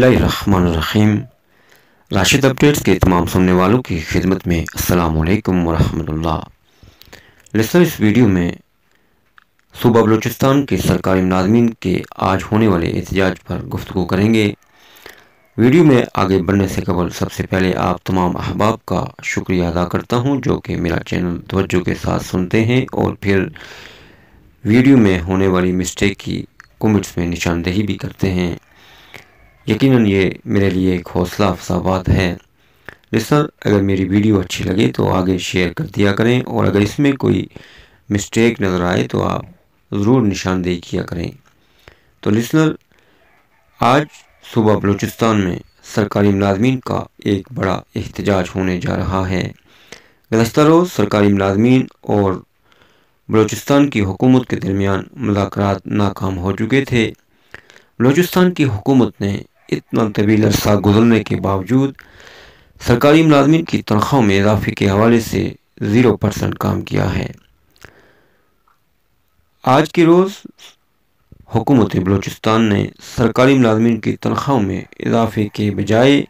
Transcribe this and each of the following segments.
बसमीम राशिद अपडेट्स के तमाम सुनने वालों की खिदमत में अल्लाम वरहमल्ला इस वीडियो में सूबा बलूचिस्तान के सरकारी मुलाजमीन के आज होने वाले एहतजाज पर गुफ्तु करेंगे वीडियो में आगे बढ़ने से कबल सबसे पहले आप तमाम अहबाब का शुक्रिया अदा करता हूँ जो कि मेरा चैनल तोज्जो के साथ सुनते हैं और फिर वीडियो में होने वाली मिस्टेक की कमेंट्स में निशानदेही भी करते हैं यकीनन ये मेरे लिए एक हौसला अफजा बात है लिसनर अगर मेरी वीडियो अच्छी लगे तो आगे शेयर कर दिया करें और अगर इसमें कोई मिस्टेक नज़र आए तो आप ज़रूर निशानदेही किया करें तो लिसनर आज सुबह बलूचिस्तान में सरकारी मुलाजमीन का एक बड़ा एहतजाज होने जा रहा है गलत रोज़ सरकारी मुलाजमीन और बलूचिस्तान की हुकूमत के दरमियान मुलाकात नाकाम हो चुके थे बलूचिस्तान की हुकूमत ने इतना तवील अरसा गुजरने के बावजूद सरकारी मुलाजमन की तनख्वाहों में इजाफे के हवाले से ज़ीरो परसेंट काम किया है आज के रोज़ हुकूमत बलूचिस्तान ने सरकारी मुलाजमन की तनख्वाहों में इजाफे के बजाय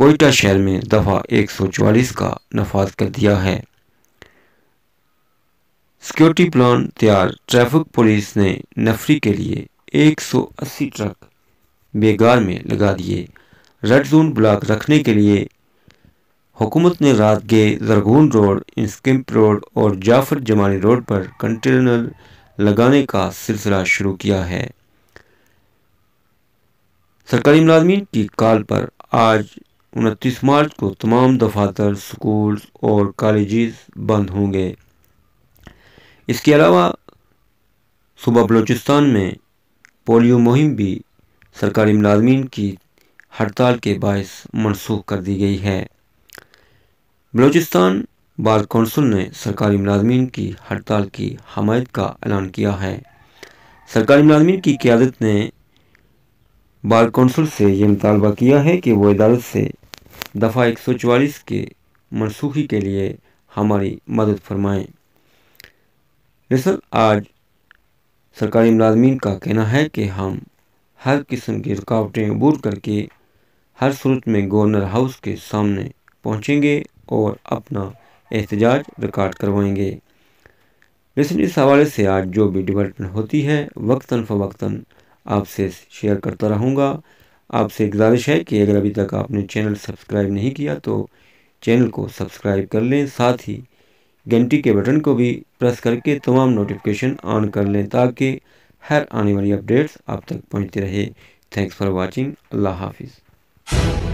कोयटा शहर में दफ़ा एक सौ चवालीस का नफाज कर दिया है सिक्योरिटी प्लान तैयार ट्रैफिक पुलिस ने नफरी के लिए एक सौ अस्सी ट्रक बेगार में लगा दिए रेड जोन ब्लॉक रखने के लिए हुकूमत ने रात गए जरगून रोड इंस्किम्प रोड और जाफर जमानी रोड पर कंटेनर लगाने का सिलसिला शुरू किया है सरकारी मुलाजमीन की कॉल पर आज उनतीस मार्च को तमाम दफातर स्कूल और कॉलेज बंद होंगे इसके अलावा सुबह बलूचिस्तान में पोलियो मुहिम भी सरकारी मुलाजमीन की हड़ताल के बायस मनसूख कर दी गई है बलूचिस्तान बार कौंसल ने सरकारी मुलाजमीन की हड़ताल की हमायत का ऐलान किया है सरकारी मुलाजमीन की क्यादत ने बार कौंसल से ये मुतालबा किया है कि वो अदालत से दफ़ा एक सौ चवालीस के मनसूखी के लिए हमारी मदद फरमाएं दरअसल आज सरकारी मुलाजमीन का कहना है कि हम हर किस्म की रुकावटें अबूर करके हर सूरत में गवर्नर हाउस के सामने पहुंचेंगे और अपना एहतजाज रिकॉर्ड करवाएंगे लेकिन इस हवाले से आज जो भी डेवलपमेंट होती है वक्ता फ़वक्ता आपसे शेयर करता रहूँगा आपसे गुजारिश है कि अगर अभी तक आपने चैनल सब्सक्राइब नहीं किया तो चैनल को सब्सक्राइब कर लें साथ ही घंटी के बटन को भी प्रेस करके तमाम नोटिफिकेशन ऑन कर लें ताकि हर आने वाली अपडेट्स आप तक पहुँचते रहे थैंक्स फॉर वॉचिंग अल्लाह हाफिज़